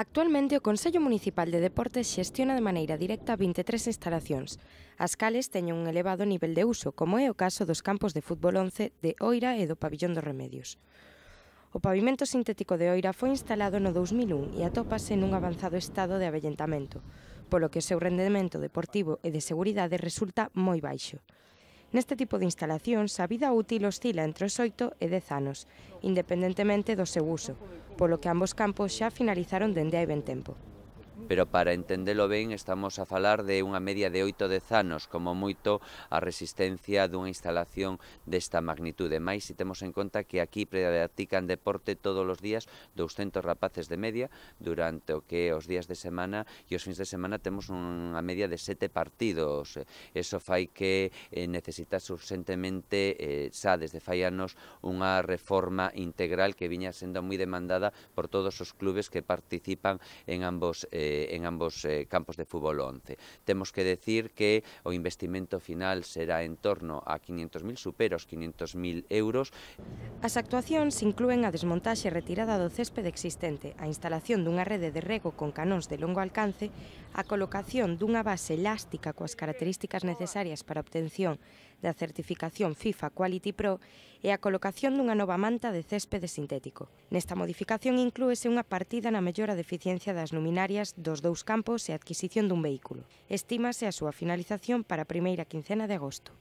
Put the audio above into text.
Actualmente o Consello Municipal de Deportes xestiona de maneira directa 23 instalacións, as cales teñen un elevado nivel de uso, como é o caso dos campos de fútbol 11 de Oira e do Pabillón dos Remedios. O pavimento sintético de Oira foi instalado no 2001 e atópase nun avanzado estado de avellentamento, polo que o seu rendemento deportivo e de seguridade resulta moi baixo. Neste tipo de instalacións, a vida útil oscila entre os 8 e 10 anos, independentemente do seu uso, polo que ambos campos xa finalizaron dende hai ben tempo pero para entendelo ben estamos a falar de unha media de 8 10 anos, como moito a resistencia dunha instalación desta magnitude. Mais se temos en conta que aquí predatican deporte todos os días 200 rapaces de media, durante o que os días de semana e os fins de semana temos unha media de 7 partidos. Eso fai que eh, necesitas urgentemente eh, xa desde fai anos unha reforma integral que viña sendo moi demandada por todos os clubes que participan en ambos eh, eh, en ambos eh, campos de fútbol 11. Temos que decir que o investimento final será en torno a 500.000, superos 500.000 euros. As actuacións inclúen a desmontaxe retirada do césped existente, a instalación dunha rede de rego con canóns de longo alcance, a colocación dunha base elástica coas características necesarias para a obtención da certificación FIFA Quality Pro e a colocación dunha nova manta de césped sintético. Nesta modificación inclúese unha partida na mellora de eficiencia das luminarias dos dous campos e a adquisición dun vehículo. Estímase a súa finalización para a primeira quincena de agosto.